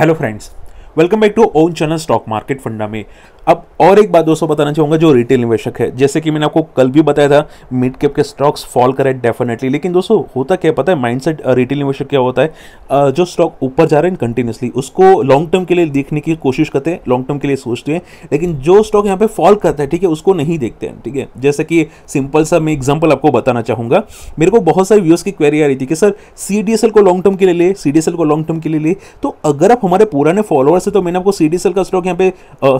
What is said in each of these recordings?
Hello friends welcome back to own channel stock market फंडा में अब और एक बात दोस्तों बताना चाहूँगा जो रिटेल निवेशक है जैसे कि मैंने आपको कल भी बताया था मिड कैप के स्टॉक्स फॉल करे डेफिनेटली लेकिन दोस्तों होता क्या पता है माइंडसेट रिटेल निवेशक क्या होता है जो स्टॉक ऊपर जा रहे हैं कंटिन्यूसली उसको लॉन्ग टर्म के लिए देखने की कोशिश करते हैं लॉन्ग टर्म के लिए सोचते हैं लेकिन जो स्टॉक यहाँ पे फॉल करता है ठीक है उसको नहीं देखते हैं ठीक है जैसे कि सिंपल सा मैं एग्जाम्पल आपको बताना चाहूँगा मेरे को बहुत सारे व्यूज़ की क्वेरी आ रही थी कि सर सी को लॉन्ग टर्म के लिए ले सी को लॉन्ग टर्म के लिए ले तो अगर आप हमारे पुराने फॉलोअर्स है तो मैंने आपको सी का स्टॉक यहाँ पे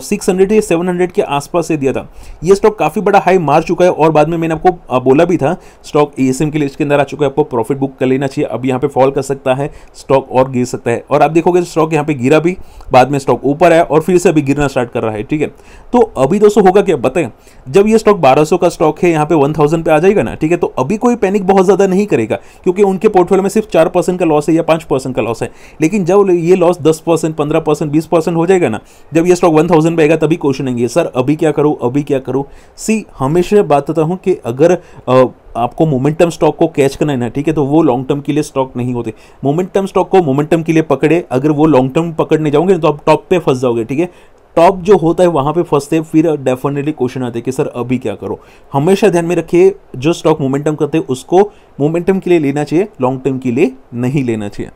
सिक्स हंड्रेड था ये 700 के आसपास से दिया था ये स्टॉक काफ़ी बड़ा हाई मार चुका है और बाद में मैंने आपको बोला भी था स्टॉक ई के लिए इसके अंदर आ चुका है आपको प्रॉफिट बुक कर लेना चाहिए अब यहाँ पे फॉल कर सकता है स्टॉक और गिर सकता है और आप देखोगे स्टॉक यहाँ पे गिरा भी बाद में स्टॉक ऊपर आया और फिर से अभी गिरना स्टार्ट कर रहा है ठीक है तो अभी दोस्तों होगा क्या बताए जब ये स्टॉक बारह का स्टॉक है यहाँ पे वन पे आ जाएगा ना ठीक है तो अभी कोई पैनिक बहुत ज़्यादा नहीं करेगा क्योंकि उनके पोर्टफोलियो में सिर्फ चार का लॉस है या पांच का लॉस है लेकिन जब ये लॉस दस परसेंट पंद्रह परसेंट बीस परसेंट हो जाएगा ना जब ये स्टॉक वन थाउजेंड पे आएगा तभी क्वेश्चन आएंगे सर अभी क्या करो अभी क्या करो सी हमेशा बात बताता हूँ कि अगर आ, आपको मोमेंटम स्टॉक को कैच करना है ना ठीक है तो वो लॉन्ग टर्म के लिए स्टॉक नहीं होते मोमेंटम स्टॉक को मोमेंटम के लिए पकड़े अगर वो लॉन्ग टर्म पकड़ने जाओगे तो आप टॉप पे फंस जाओगे ठीक है टॉप जो होता है वहाँ पे फंसते फिर डेफिनेटली क्वेश्चन आते हैं कि सर अभी क्या करो हमेशा ध्यान में रखिए जो स्टॉक मोमेंटम करते हैं उसको मोमेंटम के लिए लेना चाहिए लॉन्ग टर्म के लिए नहीं लेना चाहिए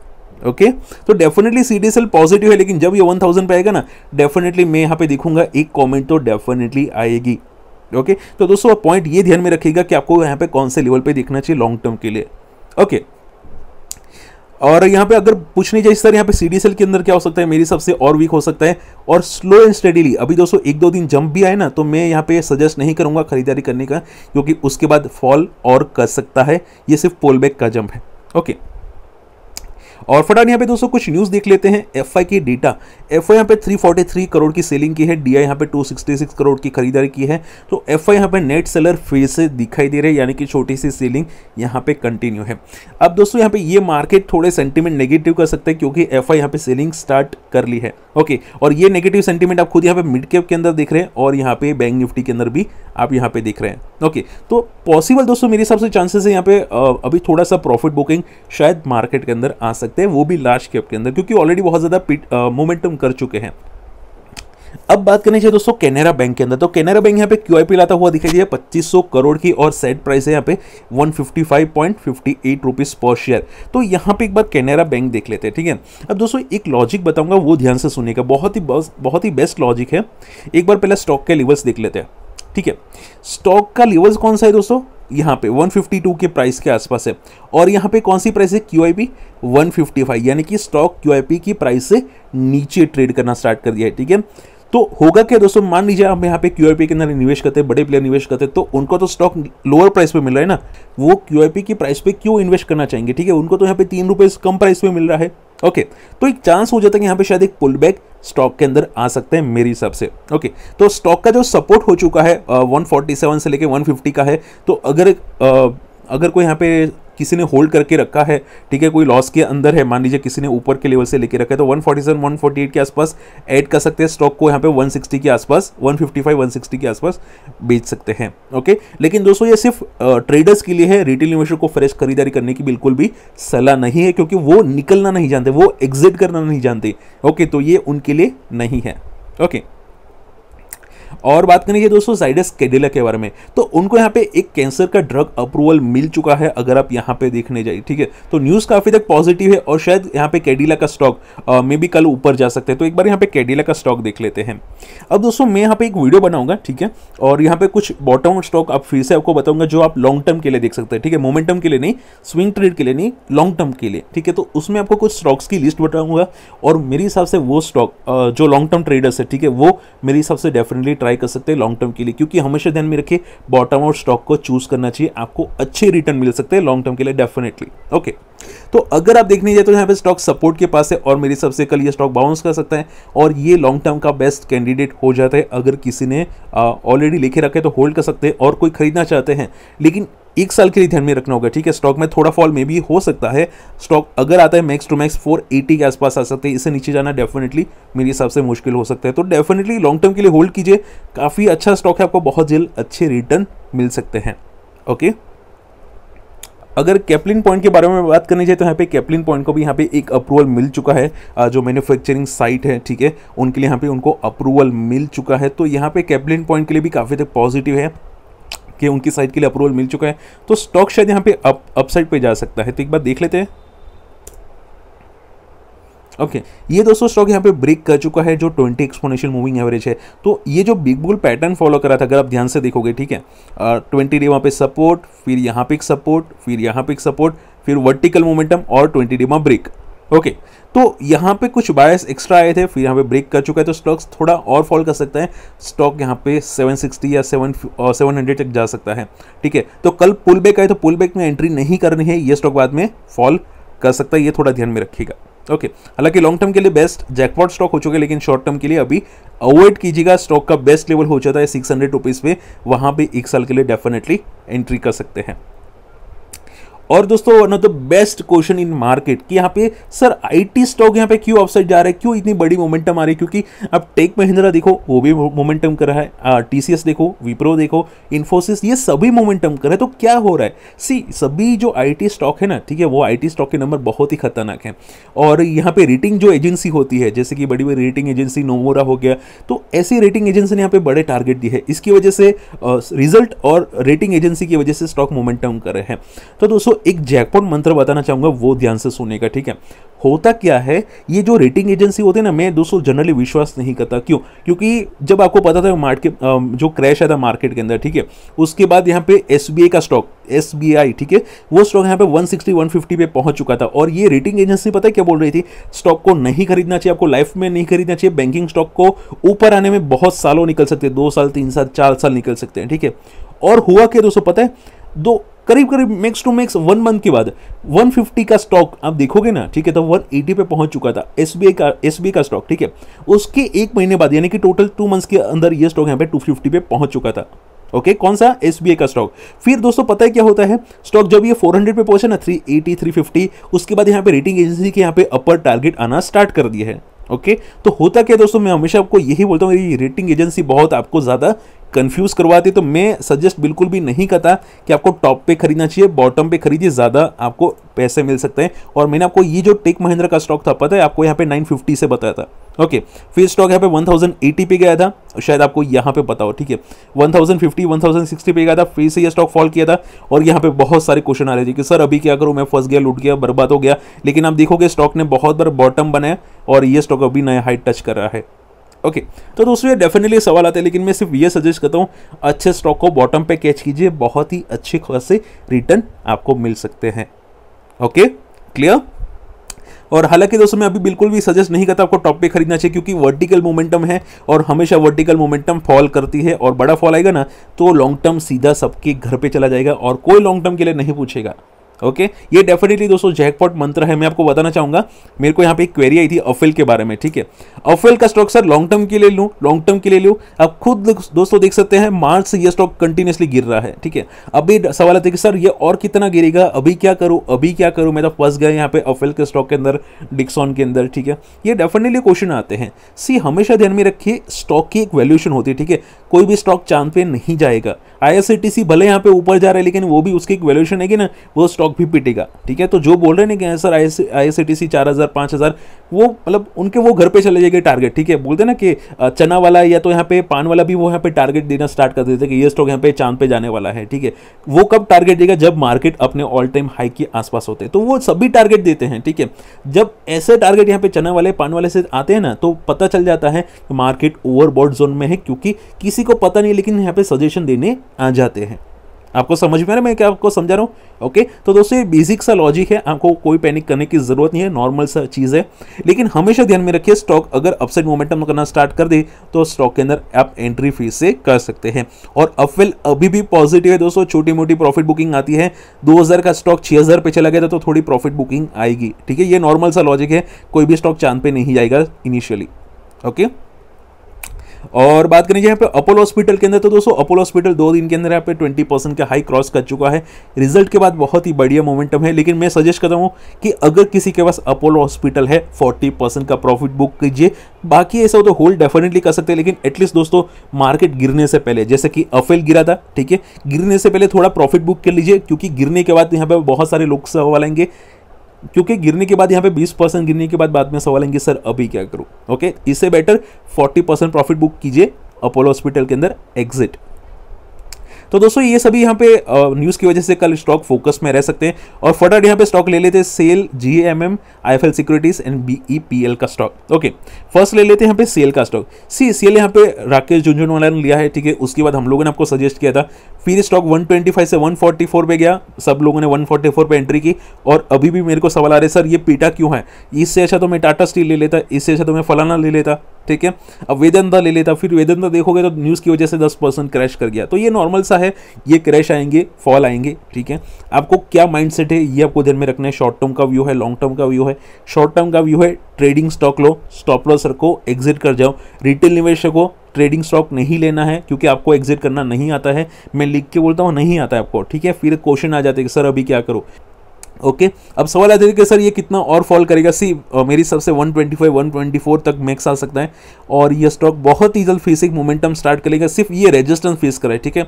ओके तो डेफिनेटली सी डी पॉजिटिव है लेकिन जब ये वन थाउजेंड पे आएगा ना डेफिनेटली मैं यहाँ पे दिखूंगा एक कमेंट तो डेफिनेटली आएगी ओके okay? तो दोस्तों पॉइंट ये ध्यान में रखिएगा कि आपको यहाँ पे कौन से लेवल पे देखना चाहिए लॉन्ग टर्म के लिए ओके okay. और यहाँ पे अगर पूछनी चाहिए सर यहाँ पे सी डी के अंदर क्या हो सकता है मेरी सबसे और वीक हो सकता है और स्लो एंड स्टडीली अभी दोस्तों एक दो दिन जंप भी आए ना तो मैं यहाँ पे सजेस्ट नहीं करूँगा खरीदारी करने का क्योंकि उसके बाद फॉल और कर सकता है ये सिर्फ पोलबैक का जंप है ओके okay. और फटाफट यहाँ पे दोस्तों कुछ न्यूज़ देख लेते हैं एफ की डेटा एफ आई यहाँ पे 343 करोड़ की सेलिंग की है डी आई यहाँ पे 266 करोड़ की खरीदारी की है तो एफ आई यहाँ पे नेट सेलर फेज से दिखाई दे रहे हैं यानी कि छोटी सी सेलिंग यहाँ पे कंटिन्यू है अब दोस्तों यहाँ पे ये मार्केट थोड़े सेंटीमेंट नेगेटिव कर सकते हैं क्योंकि एफ आई यहाँ पे सेलिंग स्टार्ट कर ली है ओके और ये नेगेटिव सेंटिमेंट आप खुद यहाँ पे मिड कैप के अंदर देख रहे हैं और यहाँ पे बैंक निफ्टी के अंदर भी आप यहाँ पे देख रहे हैं ओके तो पॉसिबल दोस्तों मेरे हिसाब से चांसेस है यहाँ पे अभी थोड़ा सा प्रॉफिट बुकिंग शायद मार्केट के अंदर आ सकते सकते हैं वो भी लार्ज कैप के अंदर क्योंकि ऑलरेडी बहुत ज़्यादा मोमेंटम कर चुके हैं अब बात करनी चाहिए दोस्तों कैनरा बैंक के अंदर तो कैनरा बैंक यहाँ पे क्यू आई पी लाता हुआ दिखाई दिया पच्चीस सौ करोड़ की और सेट प्राइस है यहाँ पे one fifty five point fifty eight rupees per share तो यहाँ पे एक बार कैनरा बैंक देख लेते हैं ठीक है अब दोस्तों एक लॉजिक बताऊंगा वो ध्यान से सुनिएगा बहुत ही बहुत ही बेस्ट लॉजिक है एक बार पहले स्टॉक के लेवल्स देख लेते हैं ठीक है स्टॉक का लेवल कौन सा है दोस्तों यहाँ पे 152 के प्राइस के आसपास है और यहाँ पे कौन सी प्राइस है क्यू आई पी वन यानी कि स्टॉक क्यू आई पी की प्राइस से नीचे ट्रेड करना स्टार्ट कर दिया है ठीक है तो होगा क्या दोस्तों मान लीजिए हम यहाँ पे क्यू के अंदर निवेश करते हैं बड़े प्लेयर निवेश करते हैं तो उनको तो स्टॉक लोअर प्राइस पे मिल रहा है ना वो क्यू की प्राइस पे क्यों इन्वेस्ट करना चाहेंगे ठीक है उनको तो यहाँ पे तीन रुपये कम प्राइस पे मिल रहा है ओके तो एक चांस हो जाता है कि यहाँ पे शायद एक पुल बैक स्टॉक के अंदर आ सकते हैं मेरे हिसाब से ओके तो स्टॉक का जो सपोर्ट हो चुका है वन uh, 147 से लेके वन का है तो अगर आ, uh, अगर कोई यहाँ पे किसी ने होल्ड करके रखा है ठीक है कोई लॉस के अंदर है मान लीजिए किसी ने ऊपर के लेवल से लेके रखा है तो 147 148 के आसपास ऐड कर सकते हैं स्टॉक को यहाँ पे 160 के आसपास 155 160 के आसपास बेच सकते हैं ओके लेकिन दोस्तों ये सिर्फ ट्रेडर्स के लिए है रिटेल इन्वेस्टर को फ्रेश खरीदारी करने की बिल्कुल भी सलाह नहीं है क्योंकि वो निकलना नहीं जानते वो एग्जिट करना नहीं जानते ओके तो ये उनके लिए नहीं है ओके और बात करें ये दोस्तों जाइडस कैडिला के बारे में तो उनको यहाँ पे एक कैंसर का ड्रग अप्रूवल मिल चुका है अगर आप यहाँ पे देखने जाइए ठीक है तो न्यूज़ काफ़ी तक पॉजिटिव है और शायद यहाँ पे कैडिला का स्टॉक मे भी कल ऊपर जा सकते हैं तो एक बार यहाँ पे कैडिला का स्टॉक देख लेते हैं अब दोस्तों मैं यहाँ पे एक वीडियो बनाऊंगा ठीक है और यहाँ पे कुछ बॉटम स्टॉक आप फिर से आपको बताऊंगा जो आप लॉन्ग टर्म के लिए देख सकते हैं ठीक है मोमेंटम के लिए नहीं स्विंग ट्रेड के लिए नहीं लॉन्ग टर्म के लिए ठीक है तो उसमें आपको कुछ स्टॉक्स की लिस्ट बताऊंगा और मेरे हिसाब से वो स्टॉक जो लॉन्ग टर्म ट्रेडर्स है ठीक है वो मेरे हिसाब से डेफिनेटली ट्राई बाय कर सकते हैं लॉन्ग टर्म के लिए क्योंकि हमेशा ध्यान में रखिए बॉटम आउट स्टॉक को चूज करना चाहिए आपको अच्छे रिटर्न मिल सकते हैं लॉन्ग टर्म के लिए डेफिनेटली ओके तो अगर आप देखने जाए तो यहाँ पे स्टॉक सपोर्ट के पास है और मेरे सबसे कल ये स्टॉक बाउंस कर सकता है और ये लॉन्ग टर्म का बेस्ट कैंडिडेट हो जाता है अगर किसी ने ऑलरेडी लेके रखे तो होल्ड कर सकते हैं और कोई खरीदना चाहते हैं लेकिन एक साल के लिए ध्यान में रखना होगा ठीक है स्टॉक में थोड़ा फॉल मे भी हो सकता है स्टॉक अगर आता है max to max four eighty के आसपास आ सकते हैं इससे नीचे जाना डेफिनेटली मेरे हिसाब से मुश्किल हो सकता है तो डेफिनेटली लॉन्ग टर्म के लिए होल्ड कीजिए काफ़ी अच्छा स्टॉक है आपको बहुत जल्द अच्छे रिटर्न मिल सकते हैं ओके अगर कैपलिन पॉइंट के बारे में बात करनी चाहिए तो यहाँ पे कैपलिन पॉइंट को भी यहाँ पे एक अप्रूवल मिल चुका है जो मैन्युफैक्चरिंग साइट है ठीक है उनके लिए यहाँ पे उनको अप्रूवल मिल चुका है तो यहाँ पे कैपलिन पॉइंट के लिए भी काफ़ी तक पॉजिटिव है कि उनकी साइड के लिए अप्रूवल मिल चुका है तो स्टॉक शायद यहाँ पे अप अपसाइड पे जा सकता है तो एक बार देख लेते हैं ओके okay. ये दोस्तों स्टॉक यहाँ पे ब्रेक कर चुका है जो 20 एक्सपोनेंशियल मूविंग एवरेज है तो ये जो बिग बुल पैटर्न फॉलो करा था अगर आप ध्यान से देखोगे ठीक है ट्वेंटी डे वहाँ पे सपोर्ट फिर यहाँ पे एक सपोर्ट फिर यहाँ पे एक सपोर्ट फिर वर्टिकल मोमेंटम और ट्वेंटी डे वहाँ ब्रेक ओके okay. तो यहाँ पे कुछ बायस एक्स्ट्रा आए थे फिर यहाँ पे ब्रेक कर चुका है तो स्टॉक्स थोड़ा और फॉल कर सकते हैं स्टॉक यहाँ पे 760 या 7 700 तक जा सकता है ठीक है तो कल पुल बैक आए तो पुल बैक में एंट्री नहीं करनी है ये स्टॉक बाद में फॉल कर सकता है ये थोड़ा ध्यान में रखिएगा ओके हालांकि लॉन्ग टर्म के लिए बेस्ट जैकपॉट स्टॉक हो चुके लेकिन शॉर्ट टर्म के लिए अभी अवॉइड कीजिएगा स्टॉक का बेस्ट लेवल हो जाता है सिक्स हंड्रेड रुपीज़ पे वहाँ पर एक साल के लिए डेफिनेटली एंट्री कर सकते हैं और दोस्तों one of the best question in market कि यहाँ पे सर आईटी स्टॉक यहाँ पे क्यों अपसाइड जा रहा है क्यों इतनी बड़ी मोमेंटम आ रही है क्योंकि अब टेक महिंद्रा देखो वो भी मोमेंटम कर रहा है टीसीएस देखो विप्रो देखो इन्फोसिस ये सभी मोमेंटम कर रहे हैं तो क्या हो रहा है सी सभी जो आई स्टॉक है ना ठीक है वो आई स्टॉक के नंबर बहुत ही खतरनाक है और यहाँ पे रेटिंग जो एजेंसी होती है जैसे कि बड़ी बड़ी रेटिंग एजेंसी नोमोरा हो गया तो ऐसी रेटिंग एजेंसी ने यहाँ पे बड़े टारगेट दिए है इसकी वजह से रिजल्ट और रेटिंग एजेंसी की वजह से स्टॉक मोमेंटम कर रहे हैं तो दोस्तों एक जैकपॉट मंत्र बताना चाहूँगा वो ध्यान से सुनने का ठीक है होता क्या है ये जो रेटिंग एजेंसी होती है ना मैं दोस्तों जनरली विश्वास नहीं करता क्यों क्योंकि जब आपको पता था मार्केट जो क्रैश आया था मार्केट के अंदर ठीक है उसके बाद यहाँ पे एस का स्टॉक एस ठीक है वो स्टॉक यहाँ पे 160 150 पे पहुंच चुका था और ये रेटिंग एजेंसी पता है क्या बोल रही थी स्टॉक को नहीं खरीदना चाहिए आपको लाइफ में नहीं खरीदना चाहिए बैंकिंग स्टॉक को ऊपर आने में बहुत सालों निकल सकते हैं दो साल तीन साल चार साल निकल सकते हैं ठीक है और हुआ क्या दोस्तों पता है दो करीब करीब max to max one month के बाद 150 का स्टॉक आप देखोगे ना ठीक है तो 180 पे पहुंच चुका था एस का एस का स्टॉक ठीक है उसके एक महीने बाद यानी कि टोटल टू मंथ्स के अंदर ये स्टॉक यहाँ पे 250 पे पहुंच चुका था ओके okay, कौन सा एस का स्टॉक फिर दोस्तों पता है क्या होता है स्टॉक जब ये 400 पे पहुंचे ना 380 350 उसके बाद यहाँ पे रेटिंग एजेंसी के यहाँ पे अपर टारगेट आना स्टार्ट कर दिया है ओके okay? तो होता क्या दोस्तों मैं हमेशा आपको यही बोलता हूँ मेरी रेटिंग एजेंसी बहुत आपको ज़्यादा कंफ्यूज करवाते तो मैं सजेस्ट बिल्कुल भी नहीं करता कि आपको टॉप पे खरीदना चाहिए बॉटम पे खरीदिए ज़्यादा आपको पैसे मिल सकते हैं और मैंने आपको ये जो टेक महिंद्रा का स्टॉक था पता है आपको यहाँ पे 950 से बताया था ओके फिर स्टॉक यहाँ पे 1080 पे गया था शायद आपको यहाँ पे पता हो ठीक है 1050 1060 पे गया था फिर से ये स्टॉक फॉल किया था और यहाँ पे बहुत सारे क्वेश्चन आ रहे थे कि सर अभी क्या करूँ मैं फंस गया लूट गया बर्बाद हो गया लेकिन आप देखोगे स्टॉक ने बहुत बार बॉटम बनाया और ये स्टॉक अभी नया हाइट टच कर रहा है ओके तो दोस्तों ये डेफिनेटली सवाल आते हैं लेकिन मैं सिर्फ ये सजेस्ट करता हूँ अच्छे स्टॉक को बॉटम पे कैच कीजिए बहुत ही अच्छे खासे रिटर्न आपको मिल सकते हैं ओके क्लियर और हालांकि दोस्तों मैं अभी बिल्कुल भी सजेस्ट नहीं करता आपको टॉप पे खरीदना चाहिए क्योंकि वर्टिकल मोमेंटम है और हमेशा वर्टिकल मोमेंटम फॉल करती है और बड़ा फॉल आएगा ना तो लॉन्ग टर्म सीधा सबके घर पे चला जाएगा और कोई लॉन्ग टर्म के लिए नहीं पूछेगा ओके okay? ये डेफिनेटली दोस्तों जैकपॉट मंत्र है मैं आपको बताना चाहूंगा मेरे को यहाँ पे एक क्वेरी आई थी अफेल के बारे में ठीक है अफेल का स्टॉक सर लॉन्ग टर्म के लिए लूँ लॉन्ग टर्म के लिए लूँ आप खुद दोस्तों देख सकते हैं मार्च से यह स्टॉक कंटिन्यूसली गिर रहा है ठीक है अभी सवाल आता है कि सर ये और कितना गिरेगा अभी क्या करूँ अभी क्या करूँ मैं तो फंस गया यहाँ पे अफेल के स्टॉक के अंदर डिक्सॉन के अंदर ठीक है ये डेफिनेटली क्वेश्चन आते हैं सी हमेशा ध्यान में रखिए स्टॉक की एक वैल्यूशन होती है ठीक है कोई भी स्टॉक चांद पे नहीं जाएगा आई भले यहाँ पे ऊपर जा रहा है लेकिन वो भी उसकी एक वैल्यूशन है कि ना वो स्टॉक स्टॉक भी पिटेगा ठीक है तो जो बोल रहे हैं हाँ, सर आई एस सी चार हज़ार पाँच हज़ार वो मतलब उनके वो घर पे चले जाएंगे टारगेट ठीक है बोलते ना कि चना वाला या तो यहाँ पे पान वाला भी वो यहाँ पे टारगेट देना स्टार्ट कर देते कि ये स्टॉक यहाँ पे चांद पे जाने वाला है ठीक है वो कब टारगेट देगा जब मार्केट अपने ऑल टाइम हाई के आसपास होते हैं तो वो सभी टारगेट देते हैं ठीक है जब ऐसे टारगेट यहाँ पे चना वाले पान वाले से आते हैं ना तो पता चल जाता है मार्केट ओवरबॉड जोन में है क्योंकि किसी को पता नहीं लेकिन यहाँ पे सजेशन देने आ जाते हैं आपको समझ में आ रहा है मैं क्या आपको समझा रहा हूँ ओके तो दोस्तों ये बेसिक सा लॉजिक है आपको कोई पैनिक करने की जरूरत नहीं है नॉर्मल सा चीज़ है लेकिन हमेशा ध्यान में रखिए स्टॉक अगर अपसाइड मोमेंटम करना स्टार्ट कर दे तो स्टॉक के अंदर आप एंट्री फीस से कर सकते हैं और अपवेल अभी भी पॉजिटिव है दोस्तों छोटी मोटी प्रॉफिट बुकिंग आती है दो का स्टॉक छः हज़ार पे चला गया था तो थोड़ी प्रॉफिट बुकिंग आएगी ठीक है ये नॉर्मल सा लॉजिक है कोई भी स्टॉक चांद पर नहीं जाएगा इनिशियली ओके okay? और बात करें यहाँ पे अपोलो हॉस्पिटल के अंदर तो दोस्तों अपोलो हॉस्पिटल दो दिन के अंदर यहाँ पे ट्वेंटी परसेंट का हाई क्रॉस कर चुका है रिजल्ट के बाद बहुत ही बढ़िया मोमेंटम है लेकिन मैं सजेस्ट करता हूँ कि अगर किसी के पास अपोलो हॉस्पिटल है फोर्टी परसेंट का प्रॉफिट बुक कीजिए बाकी ऐसा तो होल्ड डेफिनेटली कर सकते हैं लेकिन एटलीस्ट दोस्तों मार्केट गिरने से पहले जैसे कि अफेल गिरा था ठीक है गिरने से पहले थोड़ा प्रॉफिट बुक कर लीजिए क्योंकि गिरने के बाद यहाँ पर बहुत सारे लोग सवाल आएंगे क्योंकि गिरने के बाद यहाँ पे 20 परसेंट गिरने के बाद बाद में सवाल आएंगे सर अभी क्या करूँ ओके इससे बेटर 40 परसेंट प्रॉफिट बुक कीजिए अपोलो हॉस्पिटल के अंदर एग्जिट तो दोस्तों ये सभी यहाँ पे न्यूज़ की वजह से कल स्टॉक फोकस में रह सकते हैं और फटाफट यहाँ पे स्टॉक ले लेते हैं sell G M M I F L securities and B E P L का स्टॉक ओके फर्स्ट ले लेते हैं यहाँ पे सेल का स्टॉक सी सेल यहाँ पे राकेश झुंझुनवाला ने लिया है ठीक है उसके बाद हम लोगों ने आपको सजेस्ट किया था फिर स्टॉक 125 से 144 पे गया सब लोगों ने 144 पे एंट्री की और अभी भी मेरे को सवाल आ रहे सर ये पीटा क्यों है इससे अच्छा तो मैं टाटा स्टील ले लेता इससे अच्छा तो मैं फलाना ले लेता ठीक है अब वेदनता ले लेता फिर वेदनता देखोगे तो न्यूज़ की वजह से दस परसेंट क्रैश कर गया तो ये नॉर्मल सा है ये क्रैश आएंगे फॉल आएंगे ठीक है आपको क्या माइंडसेट है ये आपको ध्यान में रखना है शॉर्ट टर्म का व्यू है लॉन्ग टर्म का व्यू है शॉर्ट टर्म का व्यू है ट्रेडिंग स्टॉक लो स्टॉप लॉस रखो एग्जिट कर जाओ रिटेल हो ट्रेडिंग स्टॉक नहीं लेना है क्योंकि आपको एग्जिट करना नहीं आता है मैं लिख के बोलता हूँ नहीं आता है आपको ठीक है फिर क्वेश्चन आ जाते हैं सर अभी क्या करो ओके okay. अब सवाल आता है कि सर ये कितना और फॉल करेगा सी मेरी सबसे 125 124 तक मैक्स आ सकता है और ये स्टॉक बहुत ही जल्द फेसिक मोमेंटम स्टार्ट करेगा सिर्फ ये रेजिस्टेंस फेस करा है ठीक है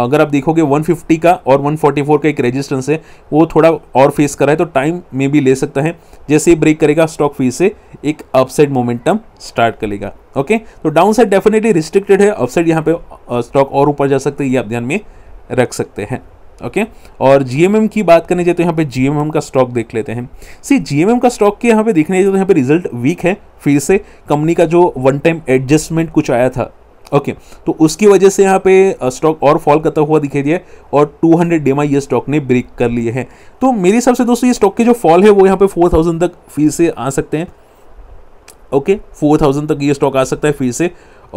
अगर आप देखोगे 150 का और 144 का एक रेजिस्टेंस है वो थोड़ा और फेस करा है तो टाइम में भी ले सकता है जैसे ही ब्रेक करेगा स्टॉक फीस से एक अपसाइड मोमेंटम स्टार्ट करेगा ओके okay? तो डाउन साइड डेफिनेटली रिस्ट्रिक्टेड है अपसाइड यहाँ पर स्टॉक और ऊपर जा सकते हैं ये आप ध्यान में रख सकते हैं ओके okay? और जीएमएम की बात करने जाए तो यहाँ पे जीएमएम का स्टॉक देख लेते हैं सी जीएमएम का स्टॉक के यहाँ पे देखने जाए तो यहाँ पे रिजल्ट वीक है फिर से कंपनी का जो वन टाइम एडजस्टमेंट कुछ आया था ओके okay, तो उसकी वजह से यहाँ पे स्टॉक और फॉल करता हुआ दिखाई दिया और 200 हंड्रेड ये स्टॉक ने ब्रेक कर लिए हैं तो मेरे हिसाब से दोस्तों ये स्टॉक के जो फॉल है वो यहाँ पे 4000 तक फिर से आ सकते हैं ओके okay, 4000 तक ये स्टॉक आ सकता है फिर से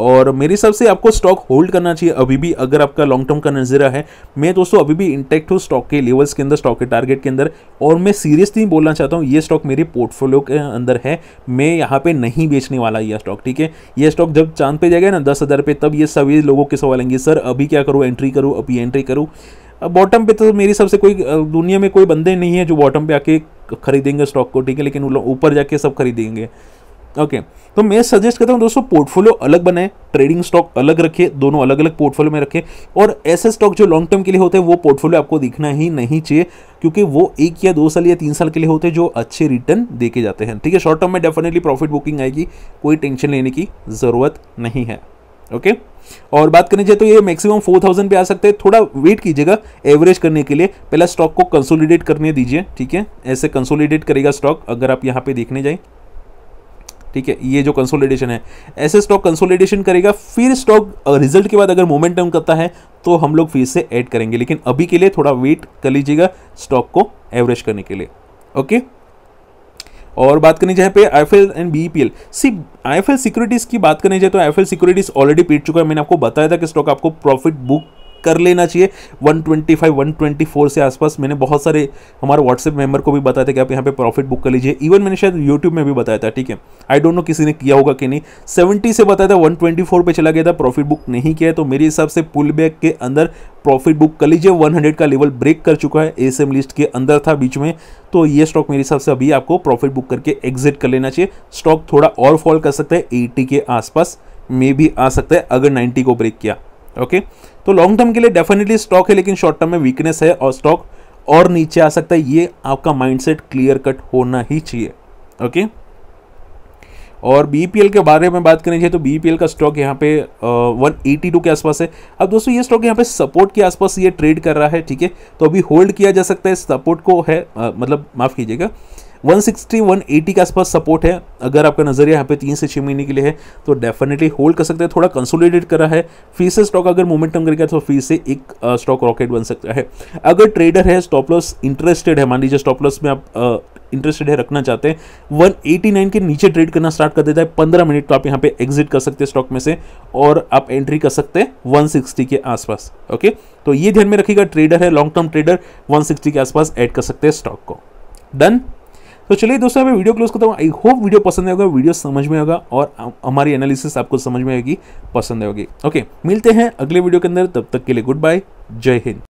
और मेरे हिसाब से आपको स्टॉक होल्ड करना चाहिए अभी भी अगर आपका लॉन्ग टर्म का नज़रिया है मैं दोस्तों अभी भी इंटेक्ट हूँ स्टॉक के लेवल्स के अंदर स्टॉक के टारगेट के अंदर और मैं सीरियसली बोलना चाहता हूँ ये स्टॉक मेरे पोर्टफोलियो के अंदर है मैं यहाँ पर नहीं बेचने वाला यह स्टॉक ठीक है ये स्टॉक जब चांद पे जाएगा ना दस हज़ार पे तब ये सभी लोगों के सवाल आएंगे सर अभी क्या करूँ एंट्री करूँ अभी एंट्री करूँ बॉटम पे तो मेरे हिसाब से कोई दुनिया में कोई बंदे नहीं है जो बॉटम पे आके खरीदेंगे स्टॉक को ठीक है लेकिन ऊपर जाके सब खरीदेंगे ओके तो मैं सजेस्ट करता हूँ दोस्तों पोर्टफोलियो अलग बनाए ट्रेडिंग स्टॉक अलग रखे दोनों अलग अलग पोर्टफोलियो में रखें और ऐसे स्टॉक जो लॉन्ग टर्म के लिए होते हैं वो पोर्टफोलियो आपको दिखना ही नहीं चाहिए क्योंकि वो एक या दो साल या तीन साल के लिए होते हैं जो अच्छे रिटर्न दे के जाते हैं ठीक है शॉर्ट टर्म में डेफिनेटली प्रॉफिट बुकिंग आएगी कोई टेंशन लेने की ज़रूरत नहीं है ओके और बात करनी चाहिए तो ये मैक्सिमम थाउजेंड पे आ सकते हैं थोड़ा वेट कीजिएगा एवरेज करने के लिए पहला स्टॉक को कंसोलिडेट करने दीजिए ठीक है ऐसे कंसोलिडेट करेगा स्टॉक अगर आप यहाँ पे देखने जाएं ठीक है ये जो कंसोलिडेशन है ऐसे स्टॉक कंसोलिडेशन करेगा फिर स्टॉक रिजल्ट के बाद अगर मोमेंटम करता है तो हम लोग फिर से ऐड करेंगे लेकिन अभी के लिए थोड़ा वेट कर लीजिएगा स्टॉक को एवरेज करने के लिए ओके और बात करनी चाहिए पे I L and B P L C I securities की बात करनी चाहिए तो आई एल सिक्योरिटीज़ ऑलरेडी पीट चुका है मैंने आपको बताया था कि स्टॉक आपको प्रॉफिट बुक कर लेना चाहिए 125 124 से आसपास मैंने बहुत सारे हमारे व्हाट्सएप मेंबर को भी बताया था कि आप यहाँ पे प्रॉफिट बुक कर लीजिए इवन मैंने शायद यूट्यूब में भी बताया था ठीक है आई डोंट नो किसी ने किया होगा कि नहीं 70 से बताया था 124 पे चला गया था प्रॉफिट बुक नहीं किया तो मेरे हिसाब से पुल बैक के अंदर प्रॉफिट बुक कर लीजिए 100 का लेवल ब्रेक कर चुका है एसएम लिस्ट के अंदर था बीच में तो ये स्टॉक मेरे हिसाब से अभी आपको प्रॉफिट बुक करके एग्जिट कर लेना चाहिए स्टॉक थोड़ा और फॉल कर सकता है एटी के आसपास में भी आ सकता है अगर नाइन्टी को ब्रेक किया ओके तो लॉन्ग टर्म के लिए डेफिनेटली स्टॉक है लेकिन शॉर्ट टर्म में वीकनेस है और स्टॉक और नीचे आ सकता है ये आपका माइंडसेट क्लियर कट होना ही चाहिए ओके और बीपीएल के बारे में बात करनी चाहिए तो बीपीएल का स्टॉक यहाँ पे वन एटी टू के आसपास है अब दोस्तों ये स्टॉक यहाँ पे सपोर्ट के आसपास ये ट्रेड कर रहा है ठीक है तो अभी होल्ड किया जा सकता है सपोर्ट को है आ, मतलब माफ़ कीजिएगा 160 180 के आसपास सपोर्ट है अगर आपका नज़रिया यहाँ पे तीन से छः महीने के लिए है तो डेफिनेटली होल्ड कर सकते हैं थोड़ा कंसोलिडेट करा है फिर से स्टॉक अगर मोमेंटम कर गया तो फिर से एक स्टॉक रॉकेट बन सकता है अगर ट्रेडर है स्टॉप लॉस इंटरेस्टेड है मान लीजिए स्टॉप लॉस में आप इंटरेस्टेड है रखना चाहते हैं 189 के नीचे ट्रेड करना स्टार्ट कर देता है 15 मिनट तो आप यहाँ पे एग्जिट कर सकते हैं स्टॉक में से और आप एंट्री कर सकते हैं 160 के आसपास ओके तो ये ध्यान में रखिएगा ट्रेडर है लॉन्ग टर्म ट्रेडर 160 के आसपास ऐड कर सकते हैं स्टॉक को डन तो चलिए दोस्तों मैं वीडियो क्लोज करता हूँ आई होप वीडियो पसंद आएगा वीडियो समझ में आएगा और हमारी एनालिसिस आपको समझ में आएगी पसंद आएगी ओके मिलते हैं अगले वीडियो के अंदर तब तक के लिए गुड बाय जय हिंद